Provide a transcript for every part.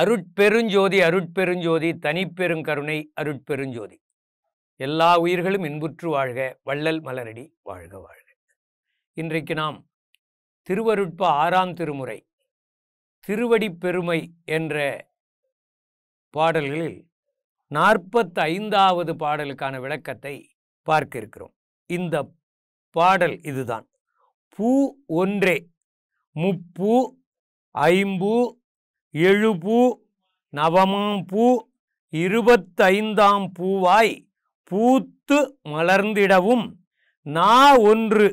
அருட்பெருஞ்சோதி அருட்பெருஞ்சோதி தனிப்பெரும் கருணை அருட்பெருஞ்சோதி எல்லா உயிர்களும் இன்புற்று வாழ்க வள்ளல் மலரடி வாழ்க வாழ்க இன்றைக்கு நாம் திருவருட்ப ஆறாம் திருமுறை திருவடி பெருமை என்ற பாடல்களில் நாற்பத்தி ஐந்தாவது பாடலுக்கான விளக்கத்தை பார்க்க இருக்கிறோம் இந்த பாடல் இதுதான் பூ ஒன்றே முப்பூ ஐம்பூ எழுபூ நவமாம் பூ இருபத்தைந்தாம் பூவாய் பூத்து மலர்ந்திடவும் நா ஒன்று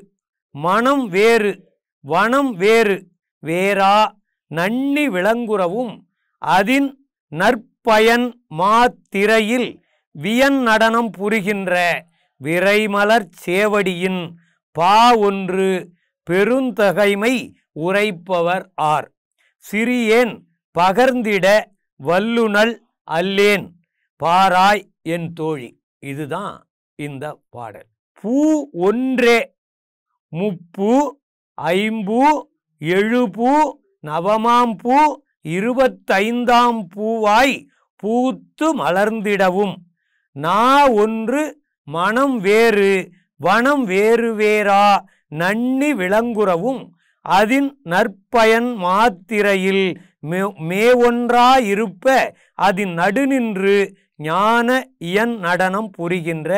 மனம் வேறு வனம் வேறு வேறா நன்னி விளங்குறவும் அதின் நற்பயன் மாத்திரையில் வியன் நடனம் புரிகின்ற விரைமலர் சேவடியின் பா ஒன்று பெருந்தகைமை உரைப்பவர் ஆர் சிறியேன் பகர்ந்திட வல்லுனல் அல்லேன் பாராய் என் தோழி இதுதான் இந்த பாடல் பூ ஒன்றே முப்பு ஐம்பூ எழுபூ நவமாம் பூ இருபத்தைந்தாம் பூவாய் பூத்து மலர்ந்திடவும் நா ஒன்று மனம் வேறு வனம் வேறு வேறா நன்னி விளங்குறவும் அதின் நற்பயன் மாத்திரையில் மே ஒன்றாயிருப்ப அது நடுநின்று ஞான இயன் நடனம் புரிகின்ற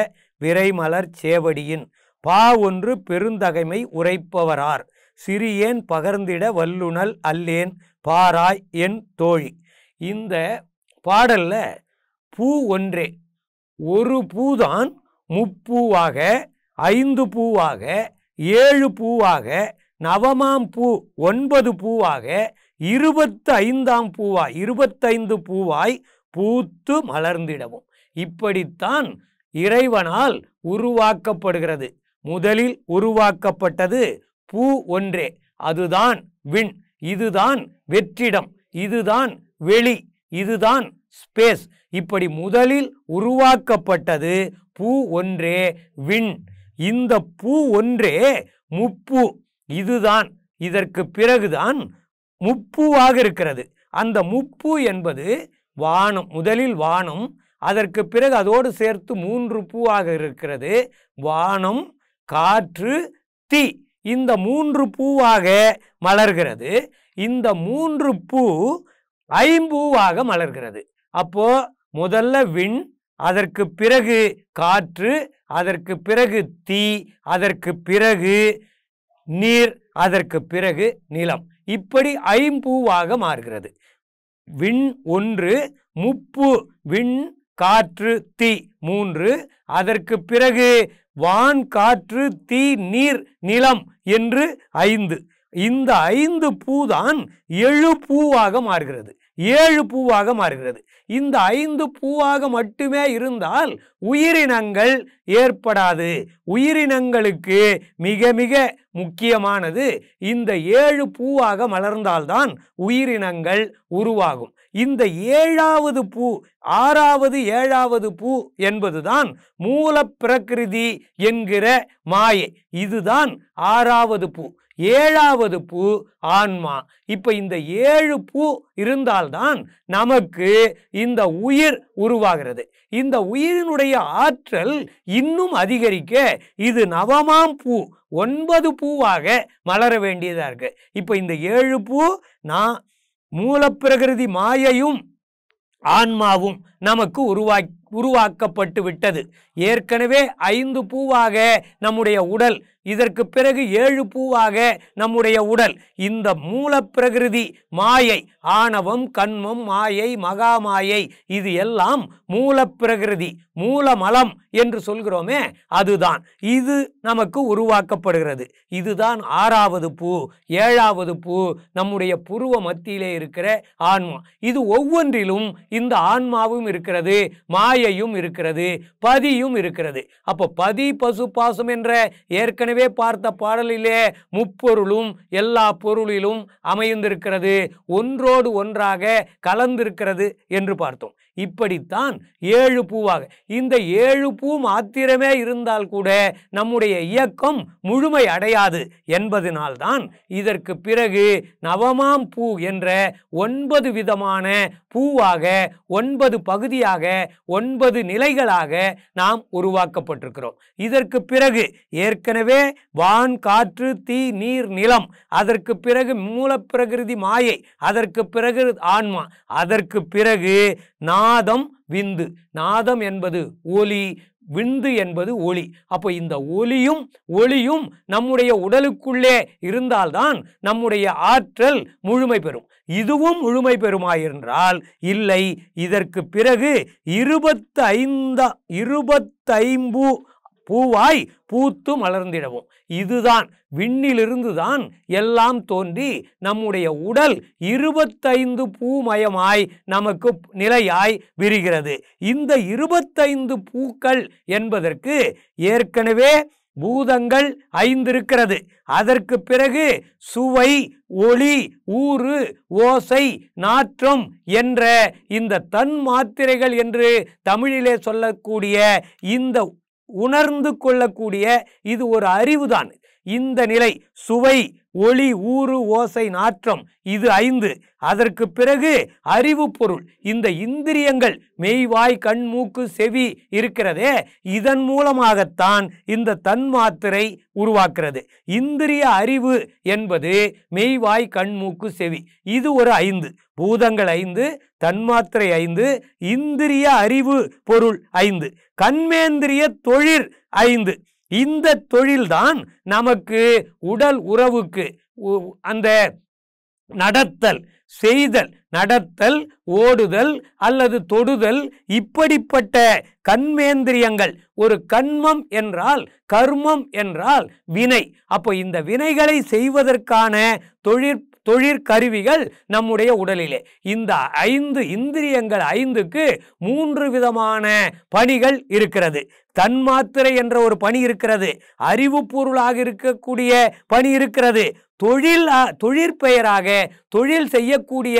விரைமலர் சேவடியின் பா ஒன்று பெருந்தகைமை உரைப்பவரார் சிறியேன் பகர்ந்திட வல்லுணல் அல்லேன் பாராய் என் தோழி இந்த பாடலில் பூ ஒன்றே ஒரு பூதான் முப்பூவாக ஐந்து பூவாக ஏழு பூவாக நவமாம் பூ ஒன்பது பூவாக இருபத்து ஐந்தாம் பூவாய் இருபத்தைந்து பூவாய் பூத்து மலர்ந்திடவும் இப்படித்தான் இறைவனால் உருவாக்கப்படுகிறது முதலில் உருவாக்கப்பட்டது பூ ஒன்றே அதுதான் விண் இதுதான் வெற்றிடம் இதுதான் வெளி இதுதான் ஸ்பேஸ் இப்படி முதலில் உருவாக்கப்பட்டது பூ ஒன்றே விண் இந்த பூ ஒன்றே முப்பு இதுதான் இதற்கு பிறகுதான் முப்பூவாக இருக்கிறது அந்த முப்பு என்பது வானம் முதலில் வானம் அதற்கு பிறகு அதோடு சேர்த்து மூன்று பூவாக இருக்கிறது வானம் காற்று தீ இந்த மூன்று பூவாக மலர்கிறது இந்த மூன்று பூ ஐம்பூவாக மலர்கிறது அப்போ முதல்ல விண் அதற்கு பிறகு காற்று அதற்கு பிறகு தீ அதற்கு பிறகு நீர் அதற்கு பிறகு நிலம் இப்படி ஐம்பூவாக மாறுகிறது விண் ஒன்று முப்பு விண் காற்று தீ மூன்று அதற்கு பிறகு வான் காற்று தீ நீர் நிலம் என்று ஐந்து இந்த ஐந்து பூ தான் எழு பூவாக மாறுகிறது ஏழு பூவாக மாறுகிறது இந்த ஐந்து பூவாக மட்டுமே இருந்தால் உயிரினங்கள் ஏற்படாது உயிரினங்களுக்கு மிக மிக முக்கியமானது இந்த ஏழு பூவாக மலர்ந்தால்தான் உயிரினங்கள் உருவாகும் இந்த ஏழாவது பூ ஆறாவது ஏழாவது பூ என்பதுதான் மூல பிரகிருதி என்கிற மாயை இதுதான் ஆறாவது பூ ஏழாவது பூ ஆன்மா இப்போ இந்த ஏழு பூ இருந்தால்தான் நமக்கு இந்த உயிர் உருவாகிறது இந்த உயிரினுடைய ஆற்றல் இன்னும் அதிகரிக்க இது நவமாம் பூ ஒன்பது பூவாக மலர வேண்டியதாக இருக்குது இப்போ இந்த ஏழு பூ நான் மூலப்பிரகிருதி மாயையும் ஆன்மாவும் நமக்கு உருவாக்கி உருவாக்கப்பட்டு விட்டது ஏற்கனவே ஐந்து பூவாக நம்முடைய உடல் இதற்கு பிறகு ஏழு பூவாக நம்முடைய உடல் இந்த மூலப்பிரகிருதி மாயை ஆணவம் கண்மம் மாயை மகாமாயை இது எல்லாம் மூலப்பிரகிருதி மூலமலம் என்று சொல்கிறோமே அதுதான் இது நமக்கு உருவாக்கப்படுகிறது இதுதான் ஆறாவது பூ ஏழாவது பூ நம்முடைய புருவ மத்தியிலே இருக்கிற ஆன்மா இது ஒவ்வொன்றிலும் இந்த ஆன்மாவும் இருக்கிறது மாயையும் இருக்கிறது பதியும் இருக்கிறது அப்போ பதி பசு பாசம் என்ற ஏற்கனவே ஏற்கனவே பார்த்த பாடலிலே முப்பொருளும் எல்லா பொருளிலும் அமைந்திருக்கிறது ஒன்றோடு ஒன்றாக கலந்திருக்கிறது என்று பார்த்தோம் இப்படித்தான் ஏழு பூவாக இந்த ஏழு பூ மாத்திரமே இருந்தால் கூட நம்முடைய இயக்கம் முழுமை அடையாது என்பதனால்தான் இதற்கு பிறகு நவமாம் பூ என்ற ஒன்பது விதமான பூவாக ஒன்பது பகுதியாக ஒன்பது நிலைகளாக நாம் உருவாக்கப்பட்டிருக்கிறோம் இதற்கு பிறகு ஏற்கனவே வான் காற்று தீ நீர் நிலம் அதற்கு பிறகு மூலப்பிரகிருதி மாயை அதற்கு பிறகு ஆன்மா அதற்கு பிறகு நாம் நாதம் விந்து நாதம் என்பது ஒலி விந்து என்பது ஒளி அப்போ இந்த ஒலியும் ஒளியும் நம்முடைய உடலுக்குள்ளே இருந்தால்தான் நம்முடைய ஆற்றல் முழுமை பெறும் இதுவும் முழுமை பெறுமாயிருந்தால் இல்லை இதற்கு பிறகு இருபத்தைந்த இருபத்தைம்பு பூவாய் பூத்து மலர்ந்திடவும் இதுதான் விண்ணிலிருந்துதான் எல்லாம் தோன்றி நம்முடைய உடல் இருபத்தைந்து பூமயமாய் நமக்கு நிலையாய் விரிகிறது இந்த இருபத்தைந்து பூக்கள் என்பதற்கு ஏற்கனவே பூதங்கள் ஐந்திருக்கிறது அதற்கு பிறகு சுவை ஒளி ஊறு ஓசை நாற்றம் என்ற இந்த தன் மாத்திரைகள் என்று தமிழிலே சொல்லக்கூடிய இந்த உணர்ந்து கொள்ளக்கூடிய இது ஒரு அறிவுதான் இந்த நிலை சுவை ஒளி ஊறு ஓசை நாற்றம் இது ஐந்து அதற்கு பிறகு அறிவு பொருள் இந்த இந்திரியங்கள் மெய்வாய் கண் மூக்கு செவி இருக்கிறதே இதன் மூலமாகத்தான் இந்த தன் மாத்திரை உருவாக்குறது இந்திரிய அறிவு என்பது மெய்வாய் கண் மூக்கு செவி இது ஒரு ஐந்து பூதங்கள் ஐந்து தன்மாத்திரை ஐந்து இந்திரிய அறிவு பொருள் ஐந்து கண்மேந்திரிய தொழிற் ஐந்து இந்த தொழில்தான் நமக்கு உடல் உறவுக்கு அந்த நடத்தல் செய்தல் நடத்தல் ஓடுதல் அல்லது தொடுதல் இப்படிப்பட்ட கண்மேந்திரியங்கள் ஒரு கண்மம் என்றால் கர்மம் என்றால் வினை அப்போ இந்த வினைகளை செய்வதற்கான தொழிற் தொழிற்கருவிகள் நம்முடைய உடலிலே இந்த ஐந்து இந்திரியங்கள் ஐந்துக்கு மூன்று விதமான பணிகள் இருக்கிறது தன்மாத்திரை என்ற ஒரு பணி இருக்கிறது அறிவு பொருளாக இருக்கக்கூடிய பணி இருக்கிறது தொழில் தொழிற்பெயராக தொழில் செய்யக்கூடிய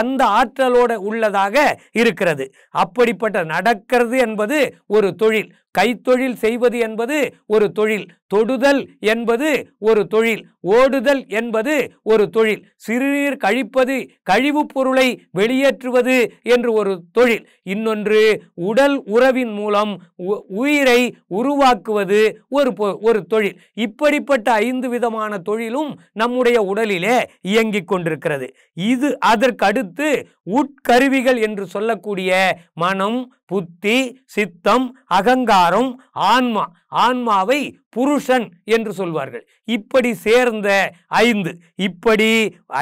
அந்த ஆற்றலோடு உள்ளதாக இருக்கிறது அப்படிப்பட்ட நடக்கிறது என்பது ஒரு தொழில் கைத்தொழில் செய்வது என்பது ஒரு தொழில் தொடுதல் என்பது ஒரு தொழில் ஓடுதல் என்பது ஒரு தொழில் சிறுநீர் கழிப்பது கழிவுப் பொருளை வெளியேற்றுவது என்று ஒரு தொழில் இன்னொன்று உடல் உறவின் மூலம் உயிரை உருவாக்குவது ஒரு ஒரு தொழில் இப்படிப்பட்ட ஐந்து விதமான தொழிலும் நம்முடைய உடலிலே இயங்கிக் கொண்டிருக்கிறது இது அதற்கடுத்து உட்கருவிகள் என்று சொல்லக்கூடிய மனம் புத்தி சித்தம் அகங்காரம் ஆன்மா ஆன்மாவை புருஷன் என்று சொல்வார்கள் இப்படி சேர்ந்த ஐந்து இப்படி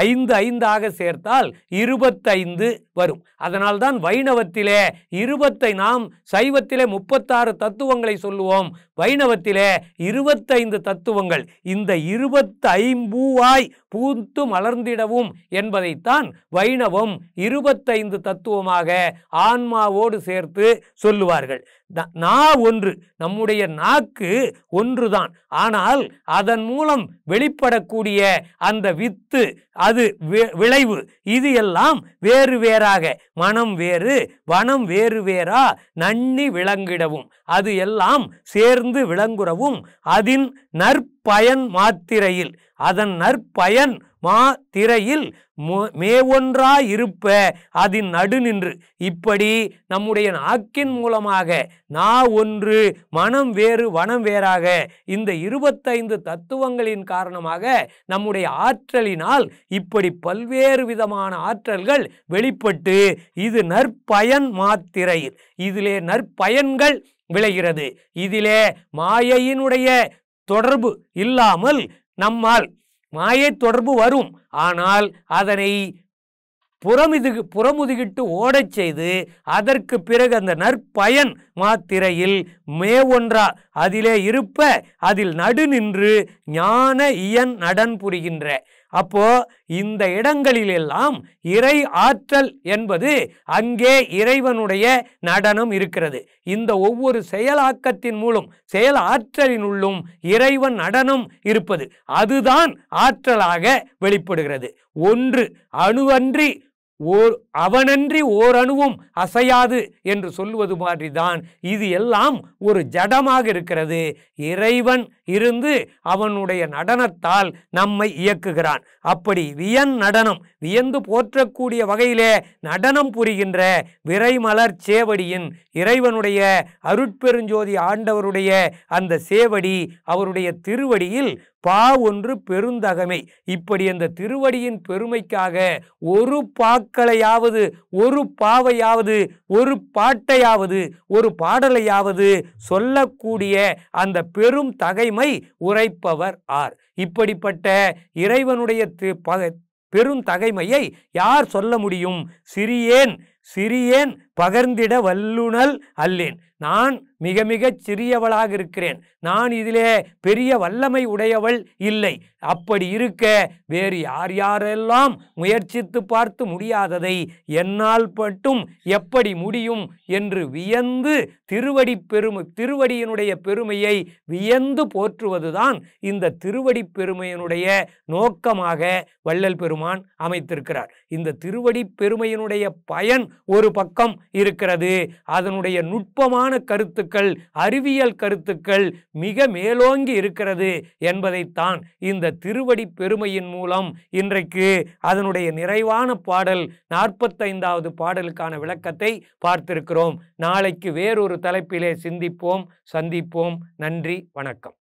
ஐந்து ஐந்தாக சேர்த்தால் இருபத்தைந்து வரும் அதனால்தான் வைணவத்திலே இருபத்தை நாம் சைவத்திலே முப்பத்தாறு தத்துவங்களை சொல்லுவோம் வைணவத்திலே இருபத்தைந்து தத்துவங்கள் இந்த இருபத்தைம்பூவாய் பூத்து மலர்ந்திடவும் என்பதைத்தான் வைணவம் இருபத்தைந்து தத்துவமாக ஆன்மாவோடு சேர்த்து சொல்லுவார்கள் நா ஒன்று நம்முடைய நாக்கு ஒன்றுதான் ஆனால் அதன் மூலம் வெளிப்படக்கூடிய அந்த வித்து அது விளைவு இது எல்லாம் வேறு வேறாக மனம் வேறு வனம் வேறு வேறா நன்னி விளங்கிடவும் அது எல்லாம் சேர்ந்து விளங்குறவும் அதின் நற்பயன் மாத்திரையில் அதன் நற்பயன் மா திரையில் மேவொன்றாயிருப்ப அதின் நடு நின்று இப்படி நம்முடைய நாக்கின் மூலமாக நா ஒன்று மனம் வேறு வனம் வேறாக இந்த இருபத்தைந்து தத்துவங்களின் காரணமாக நம்முடைய ஆற்றலினால் இப்படி பல்வேறு விதமான ஆற்றல்கள் வெளிப்பட்டு இது நற்பயன் மாத்திரையில் இதிலே நற்பயன்கள் விளைகிறது இதிலே மாயையினுடைய தொடர்பு இல்லாமல் நம்மால் மாயை தொடர்பு வரும் ஆனால் அதனை புறமுது புறமுதுகிட்டு ஓடச் செய்து அதற்கு பிறகு அந்த நற்பயன் மாத்திரையில் மே ஒன்றா அதிலே இருப்ப அதில் நடு நின்று ஞான இயன் நடன் புரிகின்ற அப்போ இந்த இடங்களிலெல்லாம் இறை ஆற்றல் என்பது அங்கே இறைவனுடைய நடனம் இருக்கிறது இந்த ஒவ்வொரு செயலாக்கத்தின் மூலம் செயல் ஆற்றலினுள்ளும் இறைவன் நடனம் இருப்பது அதுதான் ஆற்றலாக வெளிப்படுகிறது ஒன்று அணுவன்றி ஓர் அவனன்றி ஓரணுவும் அசையாது என்று சொல்வது மாதிரிதான் இது எல்லாம் ஒரு ஜடமாக இருக்கிறது இறைவன் இருந்து அவனுடைய நடனத்தால் நம்மை இயக்குகிறான் அப்படி வியன் நடனம் வியந்து போற்றக்கூடிய வகையிலே நடனம் புரிகின்ற விரைமலர் சேவடியின் இறைவனுடைய அருட்பெருஞ்சோதி ஆண்டவருடைய அந்த சேவடி அவருடைய திருவடியில் பா ஒன்று பெருந்தகமை இப்படி அந்த திருவடியின் பெருமைக்காக ஒரு பாக்களையாவது ஒரு பாவையாவது ஒரு பாட்டையாவது ஒரு பாடலையாவது சொல்லக்கூடிய அந்த பெரும் தகைமை உரைப்பவர் ஆர் இப்படிப்பட்ட இறைவனுடைய பெரும் தகைமையை யார் சொல்ல முடியும் சிறியேன் சிறியேன் பகர்ந்திட வல்லுணல் அல்லேன் நான் மிக மிகச் சிறியவளாக இருக்கிறேன் நான் இதிலே பெரிய வல்லமை உடையவள் இல்லை அப்படி இருக்க வேறு யார் யாரெல்லாம் முயற்சித்து பார்த்து முடியாததை என்னால் மட்டும் எப்படி முடியும் என்று வியந்து திருவடி பெருமை திருவடியினுடைய பெருமையை வியந்து போற்றுவதுதான் இந்த திருவடி பெருமையினுடைய நோக்கமாக வள்ளல் பெருமான் அமைத்திருக்கிறார் இந்த திருவடி பெருமையினுடைய பயன் ஒரு பக்கம் இருக்கிறது அதனுடைய நுட்பமான விஞ்ஞான கருத்துக்கள் அறிவியல் கருத்துக்கள் மிக மேலோங்கி இருக்கிறது என்பதைத்தான் இந்த திருவடி பெருமையின் மூலம் இன்றைக்கு அதனுடைய நிறைவான பாடல் நாற்பத்தைந்தாவது பாடலுக்கான விளக்கத்தை பார்த்திருக்கிறோம் நாளைக்கு வேறொரு தலைப்பிலே சிந்திப்போம் சந்திப்போம் நன்றி வணக்கம்